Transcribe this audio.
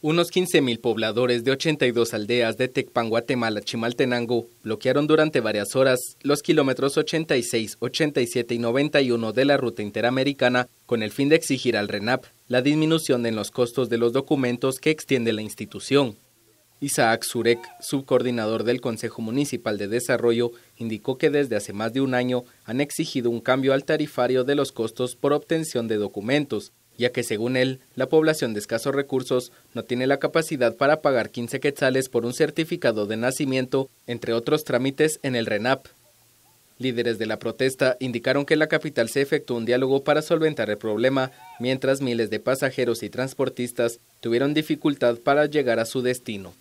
Unos 15.000 pobladores de 82 aldeas de Tecpan, Guatemala, Chimaltenango, bloquearon durante varias horas los kilómetros 86, 87 y 91 de la ruta interamericana con el fin de exigir al RENAP la disminución en los costos de los documentos que extiende la institución. Isaac Surek, subcoordinador del Consejo Municipal de Desarrollo, indicó que desde hace más de un año han exigido un cambio al tarifario de los costos por obtención de documentos, ya que según él, la población de escasos recursos no tiene la capacidad para pagar 15 quetzales por un certificado de nacimiento, entre otros trámites en el RENAP. Líderes de la protesta indicaron que en la capital se efectuó un diálogo para solventar el problema, mientras miles de pasajeros y transportistas tuvieron dificultad para llegar a su destino.